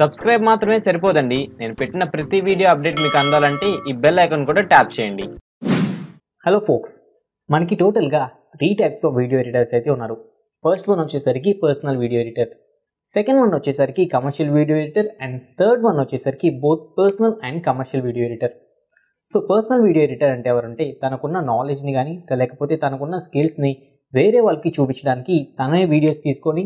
Subscribe మాత్రమే సరిపోదండి నేను పెట్టిన ప్రతి వీడియో అప్డేట్ మీకు అందాలంటే ఈ బెల్ ఐకాన్ కూడా ట్యాప్ చేయండి హలో ఫోక్స్ మనకి టోటల్గా three types of video editors అయితే ఉన్నారు ఫస్ట్ వన్ వచ్చేసరికి personal video editor second one వచ్చేసరికి commercial video editor and third one వచ్చేసరికి both personal and commercial video editor so personal video editor అంటే ఎవరంటే తనకున్న నాలెడ్జ్ని కానీ లేకపోతే తనకున్న స్కిల్స్ని వేరే వాళ్ళకి చూపించడానికి తనే వీడియోస్ తీసుకొని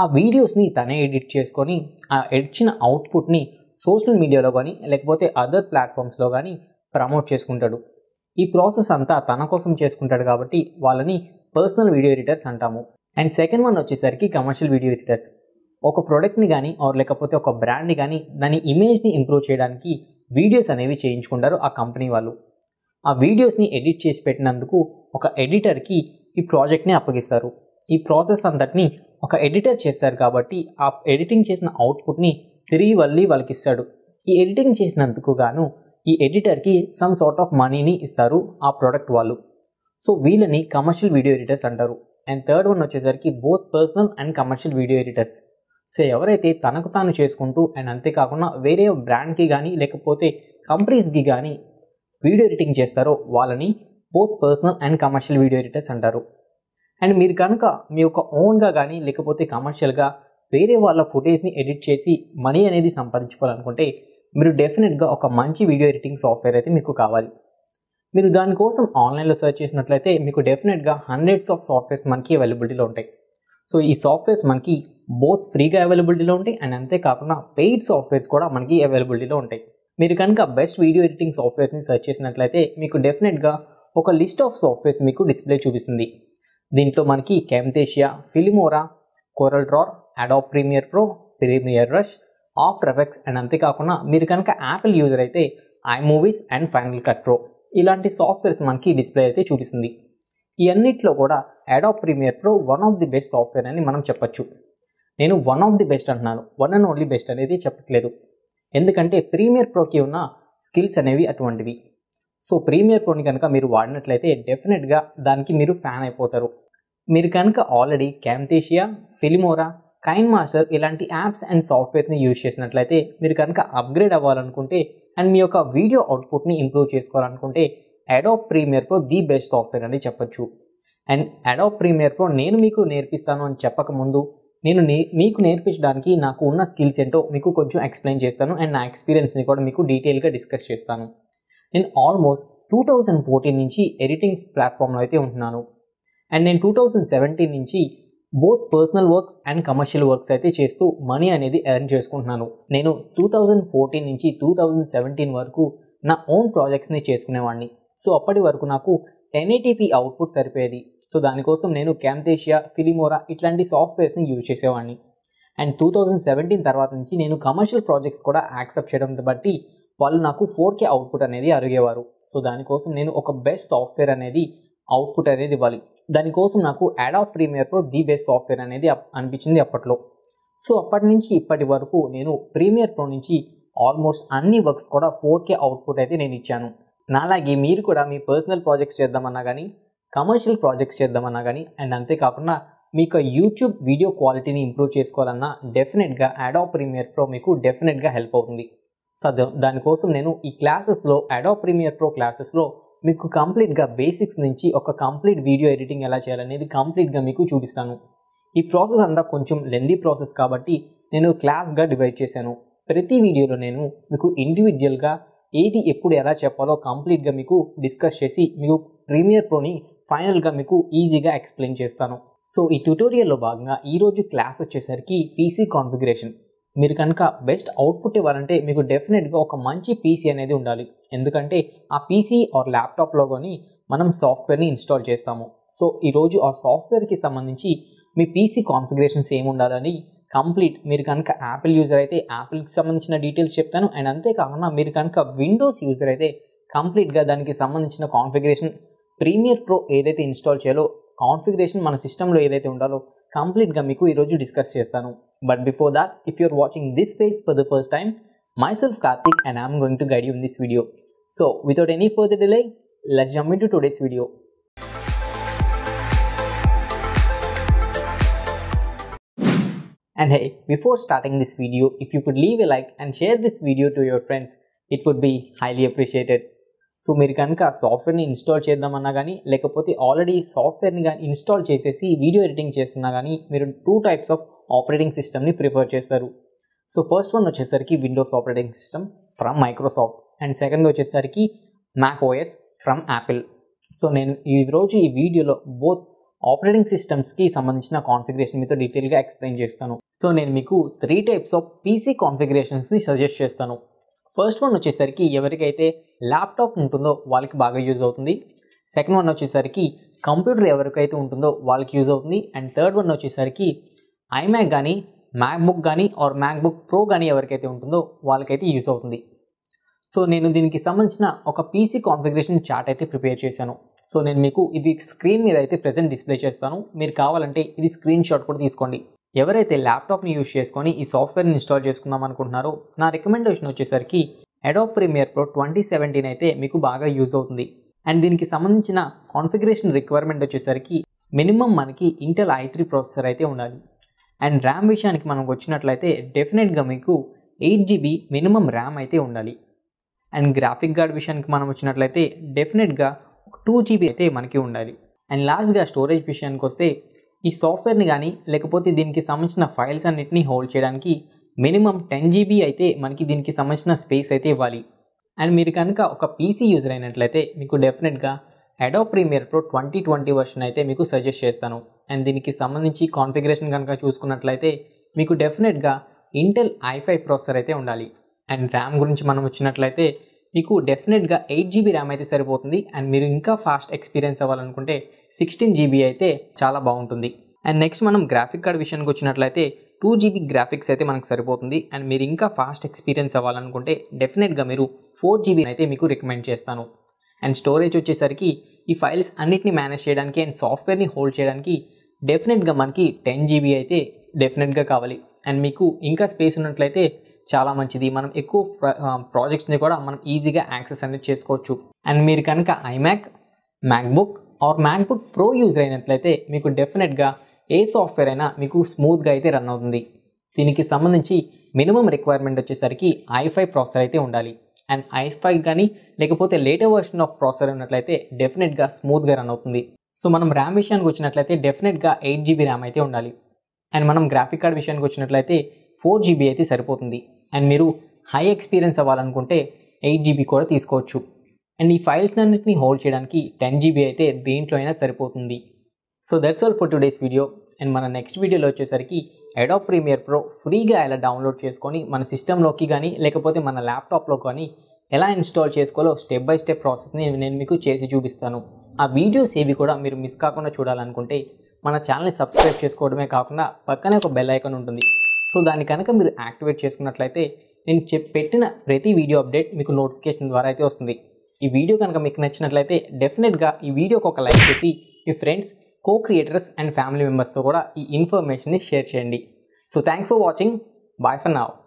ఆ వీడియోస్ని తనే ఎడిట్ చేసుకొని ఆ ఎడిచిన అవుట్పుట్ని సోషల్ మీడియాలో కానీ లేకపోతే అదర్ ప్లాట్ఫామ్స్లో కానీ ప్రమోట్ చేసుకుంటాడు ఈ ప్రాసెస్ అంతా తన కోసం చేసుకుంటాడు కాబట్టి వాళ్ళని పర్సనల్ వీడియో ఎడిటర్స్ అంటాము అండ్ సెకండ్ వన్ వచ్చేసరికి కమర్షియల్ వీడియో ఎడిటర్స్ ఒక ప్రోడక్ట్ని కానీ ఆర్ లేకపోతే ఒక బ్రాండ్ని కానీ దాని ఇమేజ్ని ఇంప్రూవ్ చేయడానికి వీడియోస్ అనేవి చేయించుకుంటారు ఆ కంపెనీ వాళ్ళు ఆ వీడియోస్ని ఎడిట్ చేసి పెట్టినందుకు ఒక ఎడిటర్కి ఈ ప్రాజెక్ట్ని అప్పగిస్తారు ఈ ప్రాసెస్ అంతటిని ఒక ఎడిటర్ చేస్తారు కాబట్టి ఆ ఎడిటింగ్ చేసిన అవుట్పుట్ని తిరిగి వల్లి వాళ్ళకి ఇస్తాడు ఈ ఎడిటింగ్ చేసినందుకు గాను ఈ ఎడిటర్కి సమ్ సార్ట్ ఆఫ్ మనీని ఇస్తారు ఆ ప్రోడక్ట్ వాళ్ళు సో వీళ్ళని కమర్షియల్ వీడియో ఎడిటర్స్ అంటారు అండ్ థర్డ్ వన్ వచ్చేసరికి both personal and commercial video editors so ఎవరైతే తనకు తాను చేసుకుంటూ అండ్ అంతేకాకుండా వేరే బ్రాండ్కి కానీ లేకపోతే కంపెనీస్కి కానీ వీడియో ఎడిటింగ్ చేస్తారో వాళ్ళని both personal and commercial video editors అంటారు అండ్ మీరు కనుక మీ యొక్క ఓన్గా కానీ లేకపోతే కమర్షియల్గా వేరే వాళ్ళ ఫుటేజ్ని ఎడిట్ చేసి మనీ అనేది సంపాదించుకోవాలనుకుంటే మీరు డెఫినెట్గా ఒక మంచి వీడియో ఎడిటింగ్ సాఫ్ట్వేర్ అయితే మీకు కావాలి మీరు దానికోసం ఆన్లైన్లో సెర్చ్ చేసినట్లయితే మీకు డెఫినెట్గా హండ్రెడ్స్ ఆఫ్ సాఫ్ట్వేర్స్ మనకి అవైలబిలిటీలో ఉంటాయి సో ఈ సాఫ్ట్వేర్స్ మనకి బోత్ ఫ్రీగా అవైలబిలిటీలో ఉంటాయి అండ్ అంతేకాకుండా పెయిడ్ సాఫ్ట్వేర్స్ కూడా మనకి అవైలబిలిటీలో ఉంటాయి మీరు కనుక బెస్ట్ వీడియో ఎడిటింగ్ సాఫ్ట్వేర్ని సెర్చ్ చేసినట్లయితే మీకు డెఫినెట్గా ఒక లిస్ట్ ఆఫ్ సాఫ్ట్వేర్స్ మీకు డిస్ప్లే చూపిస్తుంది దీంట్లో మనకి Camtasia Filmora Corel Draw Adobe Premiere Pro Premiere Rush ఆఫ్ రెఫెక్స్ అండ్ అంతేకాకుండా మీరు కనుక యాపిల్ యూజర్ అయితే iMovies and final cut pro ఇలాంటి సాఫ్ట్వేర్స్ మనకి డిస్ప్లే అయితే చూపిస్తుంది ఈ కూడా Adobe Premiere Pro one of the best software అని మనం చెప్పచ్చు నేను వన్ ఆఫ్ ది బెస్ట్ అంటున్నాను వన్ అండ్ ఓన్లీ బెస్ట్ అనేది చెప్పట్లేదు ఎందుకంటే ప్రీమియర్ ప్రోకి ఉన్న స్కిల్స్ అనేవి అటువంటివి సో ప్రీమియర్ ప్రోని కనుక మీరు వాడినట్లయితే డెఫినెట్గా దానికి మీరు ఫ్యాన్ అయిపోతారు మీరు కనుక already Camtasia Filmora KineMaster ఇలాంటి యాప్స్ అండ్ సాఫ్ట్వేర్ని యూజ్ చేసినట్లయితే మీరు కనుక అప్గ్రేడ్ అవ్వాలనుకుంటే అండ్ మీ యొక్క వీడియో అవుట్పుట్ని ఇంప్రూవ్ చేసుకోవాలనుకుంటే Adobe Premiere Pro the best software అని చెప్పొచ్చు అండ్ అడాప్ ప్రీమియర్ ప్రో నేను మీకు నేర్పిస్తాను అని చెప్పకముందు నేను నే మీకు నేర్పించడానికి నాకు ఉన్న స్కిల్స్ ఏంటో మీకు కొంచెం ఎక్స్ప్లెయిన్ చేస్తాను అండ్ నా ఎక్స్పీరియన్స్ని కూడా మీకు డీటెయిల్గా డిస్కస్ చేస్తాను నేను ఆల్మోస్ట్ టూ థౌజండ్ ఫోర్టీన్ నుంచి ఎడిటింగ్ ప్లాట్ఫామ్లో అయితే ఉంటున్నాను అండ్ నేను టూ థౌజండ్ సెవెంటీన్ నుంచి both personal works and commercial works అయితే చేస్తూ మనీ అనేది ఎర్న్ చేసుకుంటున్నాను నేను టూ థౌజండ్ ఫోర్టీన్ నుంచి టూ థౌజండ్ సెవెంటీన్ వరకు నా ఓన్ ప్రాజెక్ట్స్ని చేసుకునేవాడిని సో అప్పటి వరకు నాకు ఎన్ఏటీపీ అవుట్పుట్ సరిపోయేది సో దానికోసం నేను క్యాంతేషియా ఫిలిమోరా ఇట్లాంటి సాఫ్ట్వేర్స్ని యూజ్ చేసేవాడిని అండ్ టూ థౌజండ్ సెవెంటీన్ తర్వాత నుంచి నేను కమర్షియల్ ప్రాజెక్ట్స్ కూడా యాక్సెప్ట్ చేయడం బట్టి వాళ్ళు నాకు ఫోర్ కే అవుట్పుట్ అనేది అడిగేవారు సో దానికోసం నేను ఒక బెస్ట్ సాఫ్ట్వేర్ అనేది అవుట్పుట్ అనేది ఇవ్వాలి దానికోసం నాకు Adobe Premiere Pro the best software అనేది అనిపించింది అప్పట్లో సో అప్పటి నుంచి ఇప్పటి వరకు నేను ప్రీమియర్ ప్రో నుంచి ఆల్మోస్ట్ అన్ని వర్క్స్ కూడా ఫోర్ కే అవుట్పుట్ అయితే నేను ఇచ్చాను నాలాగే మీరు కూడా మీ పర్సనల్ ప్రాజెక్ట్స్ చేద్దామన్నా కానీ కమర్షియల్ ప్రాజెక్ట్స్ చేద్దామన్నా కానీ అండ్ అంతేకాకుండా మీకు యూట్యూబ్ వీడియో క్వాలిటీని ఇంప్రూవ్ చేసుకోవాలన్నా డెఫినెట్గా అడా ప్రీమియర్ ప్రో మీకు డెఫినెట్గా హెల్ప్ అవుతుంది సో దానికోసం నేను ఈ క్లాసెస్లో అడా ప్రీమియర్ ప్రో క్లాసెస్లో మీకు కంప్లీట్గా బేసిక్స్ నుంచి ఒక కంప్లీట్ వీడియో ఎడిటింగ్ ఎలా చేయాలనేది కంప్లీట్గా మీకు చూపిస్తాను ఈ ప్రాసెస్ అంతా కొంచెం లెందీ ప్రాసెస్ కాబట్టి నేను క్లాస్గా డివైడ్ చేశాను ప్రతి వీడియోలో నేను మీకు ఇండివిజువల్గా ఏది ఎప్పుడు ఎలా చెప్పాలో కంప్లీట్గా మీకు డిస్కస్ చేసి మీకు ప్రీమియర్ ప్రోని ఫైనల్గా మీకు ఈజీగా ఎక్స్ప్లెయిన్ చేస్తాను సో ఈ ట్యూటోరియల్లో భాగంగా ఈరోజు క్లాస్ వచ్చేసరికి పీసీ కాన్ఫిగరేషన్ మీరు కనుక బెస్ట్ అవుట్పుట్ ఇవ్వాలంటే మీకు డెఫినెట్గా ఒక మంచి పీసీ అనేది ఉండాలి ఎందుకంటే ఆ పీసీ ఆర్ ల్యాప్టాప్లో కానీ మనం సాఫ్ట్వేర్ని ఇన్స్టాల్ చేస్తాము సో ఈరోజు ఆ సాఫ్ట్వేర్కి సంబంధించి మీ పీసీ కాన్ఫిగరేషన్స్ ఏమి ఉండాలని కంప్లీట్ మీరు కనుక యాపిల్ యూజర్ అయితే యాపిల్కి సంబంధించిన డీటెయిల్స్ చెప్తాను అండ్ అంతేకాకుండా మీరు కనుక విండోస్ యూజర్ అయితే కంప్లీట్గా దానికి సంబంధించిన కాన్ఫిగరేషన్ ప్రీమియర్ ప్రో ఏదైతే ఇన్స్టాల్ చేయాలో కాన్ఫిగరేషన్ మన సిస్టంలో ఏదైతే ఉండాలో కంప్లీట్గా మీకు ఈరోజు డిస్కస్ చేస్తాను But before that, if you're watching this space for the first time, myself Karthik and I'm going to guide you in this video. So without any further delay, let's jump into today's video. And hey, before starting this video, if you could leave a like and share this video to your friends, it would be highly appreciated. So మీరు కనుక సాఫ్ట్వేర్ని install చేద్దామన్నా కానీ లేకపోతే already సాఫ్ట్వేర్ని కానీ install చేసేసి video editing చేస్తున్నా కానీ మీరు two types of ఆపరేటింగ్ సిస్టమ్ని ప్రిఫర్ చేస్తారు సో ఫస్ట్ వన్ వచ్చేసరికి Windows operating system from Microsoft and second వచ్చేసరికి Mac OS from Apple so నేను ఈరోజు ఈ వీడియోలో బోత్ ఆపరేటింగ్ సిస్టమ్స్కి సంబంధించిన కాన్ఫిగరేషన్ మీతో డీటెయిల్గా ఎక్స్ప్లెయిన్ చేస్తాను సో నేను మీకు త్రీ టైప్స్ ఆఫ్ పీసీ కాన్ఫిగరేషన్స్ని సజెస్ట్ చేస్తాను ఫస్ట్ వన్ వచ్చేసరికి ఎవరికైతే ల్యాప్టాప్ ఉంటుందో వాళ్ళకి బాగా యూజ్ అవుతుంది సెకండ్ వన్ వచ్చేసరికి కంప్యూటర్ ఎవరికైతే ఉంటుందో వాళ్ళకి యూజ్ అవుతుంది అండ్ థర్డ్ వన్ వచ్చేసరికి ఐమ్యాక్ కానీ మ్యాక్బుక్ కానీ ఆర్ మ్యాక్బుక్ ప్రో కానీ ఎవరికైతే ఉంటుందో వాళ్ళకైతే యూస్ అవుతుంది సో నేను దీనికి సంబంధించిన ఒక పీసీ కాన్ఫిగరేషన్ చార్ట్ అయితే ప్రిపేర్ చేశాను సో నేను మీకు ఇది స్క్రీన్ మీద అయితే ప్రజెంట్ డిస్ప్లే చేస్తాను మీరు కావాలంటే ఇది స్క్రీన్ షాట్ కూడా తీసుకోండి ఎవరైతే ల్యాప్టాప్ని యూజ్ చేసుకొని ఈ సాఫ్ట్వేర్ని ఇన్స్టాల్ చేసుకుందాం అనుకుంటున్నారో నా రికమెండేషన్ వచ్చేసరికి Adobe Premiere Pro twenty seventeen అయితే మీకు బాగా యూజ్ అవుతుంది అండ్ దీనికి సంబంధించిన కాన్ఫిగరేషన్ రిక్వైర్మెంట్ వచ్చేసరికి మినిమం మనకి ఇంటెల్ ఐ త్రీ ప్రాసెసర్ అయితే ఉండాలి అండ్ ర్యామ్ విషయానికి మనం వచ్చినట్లయితే డెఫినెట్గా మీకు ఎయిట్ జీబీ మినిమం ర్యామ్ అయితే ఉండాలి అండ్ గ్రాఫిక్ కార్డ్ విషయానికి మనం వచ్చినట్లయితే డెఫినెట్గా టూ జీబీ అయితే మనకి ఉండాలి అండ్ లాస్ట్గా స్టోరేజ్ విషయానికి వస్తే ఈ సాఫ్ట్వేర్ని కానీ లేకపోతే దీనికి సంబంధించిన ఫైల్స్ అన్నింటినీ హోల్డ్ చేయడానికి మినిమం టెన్ జీబీ అయితే మనకి దీనికి సంబంధించిన స్పేస్ అయితే ఇవ్వాలి అండ్ మీరు కనుక ఒక పీసీ యూజర్ అయినట్లయితే మీకు డెఫినెట్గా Adobe Premiere Pro twenty twenty version అయితే మీకు సజెస్ట్ చేస్తాను అండ్ దీనికి సంబంధించి కాన్ఫిగరేషన్ కనుక చూసుకున్నట్లయితే మీకు డెఫినెట్గా ఇంటెల్ ఐఫై ప్రాసెసర్ అయితే ఉండాలి అండ్ ర్యామ్ గురించి మనం వచ్చినట్లయితే మీకు డెఫినెట్గా ఎయిట్ జీబీ ర్యామ్ అయితే సరిపోతుంది అండ్ మీరు ఇంకా ఫాస్ట్ ఎక్స్పీరియన్స్ అవ్వాలనుకుంటే సిక్స్టీన్ జీబీ అయితే చాలా బాగుంటుంది అండ్ నెక్స్ట్ మనం గ్రాఫిక్ కార్డ్ విషయానికి వచ్చినట్లయితే టూ జీబీ గ్రాఫిక్స్ అయితే మనకు సరిపోతుంది అండ్ మీరు ఇంకా ఫాస్ట్ ఎక్స్పీరియన్స్ అవ్వాలనుకుంటే డెఫినెట్గా మీరు ఫోర్ జీబీ అయితే మీకు రికమెండ్ చేస్తాను అండ్ స్టోరేజ్ వచ్చేసరికి ఈ ఫైల్స్ అన్నిటిని మేనేజ్ చేయడానికి అండ్ సాఫ్ట్వేర్ని హోల్డ్ చేయడానికి డెఫినెట్గా మనకి టెన్ జీబీ అయితే డెఫినెట్గా కావాలి అండ్ మీకు ఇంకా స్పేస్ ఉన్నట్లయితే చాలా మంచిది మనం ఎక్కువ ప్రాజెక్ట్స్ని కూడా మనం ఈజీగా యాక్సెస్ అనేది చేసుకోవచ్చు అండ్ మీరు కనుక iMac MacBook or MacBook Pro user అయినట్లయితే మీకు డెఫినెట్గా ఏ సాఫ్ట్వేర్ అయినా మీకు స్మూత్గా అయితే రన్ అవుతుంది దీనికి సంబంధించి మినిమం రిక్వైర్మెంట్ వచ్చేసరికి ఐఫై ప్రాసెసర్ అయితే ఉండాలి అండ్ ఐస్ ఫైవ్ కానీ లేకపోతే లేటర్ వర్షన్ ఆఫ్ ప్రాసెసర్ ఉన్నట్లయితే డెఫినెట్గా స్మూత్గా రన్ అవుతుంది సో మనం ర్యామ్ విషయానికి వచ్చినట్లయితే డెఫినెట్గా ఎయిట్ జీబీ ర్యామ్ అయితే ఉండాలి అండ్ మనం గ్రాఫిక్ కార్డ్ విషయానికి వచ్చినట్లయితే ఫోర్ జీబీ అయితే సరిపోతుంది అండ్ మీరు హై ఎక్స్పీరియన్స్ అవ్వాలనుకుంటే ఎయిట్ జీబీ కూడా తీసుకోవచ్చు అండ్ ఈ ఫైల్స్ అన్నింటినీ హోల్డ్ చేయడానికి టెన్ జీబీ అయితే దేంట్లో అయినా సరిపోతుంది so that's all for today's video and మన నెక్స్ట్ వీడియోలో వచ్చేసరికి అడాప్ ప్రీమియర్ ప్రో ఫ్రీగా ఎలా డౌన్లోడ్ చేసుకొని మన సిస్టంలోకి కానీ లేకపోతే మన ల్యాప్టాప్లో కానీ ఎలా ఇన్స్టాల్ చేసుకోవాలో స్టెప్ బై స్టెప్ ప్రాసెస్ని నేను మీకు చేసి చూపిస్తాను ఆ వీడియోస్ ఏవి కూడా మీరు మిస్ కాకుండా చూడాలనుకుంటే మన ఛానల్ని సబ్స్క్రైబ్ చేసుకోవడమే కాకుండా పక్కనే ఒక బెల్ ఐకాన్ ఉంటుంది సో దాన్ని కనుక మీరు యాక్టివేట్ చేసుకున్నట్లయితే నేను చెప్ పెట్టిన ప్రతి వీడియో అప్డేట్ మీకు నోటిఫికేషన్ ద్వారా అయితే వస్తుంది ఈ వీడియో కనుక మీకు నచ్చినట్లయితే డెఫినెట్గా ఈ వీడియోకి ఒక లైక్ చేసి మీ friends co creators and family మెంబర్స్తో కూడా ఈ ఇన్ఫర్మేషన్ని షేర్ చేయండి so thanks for watching bye for now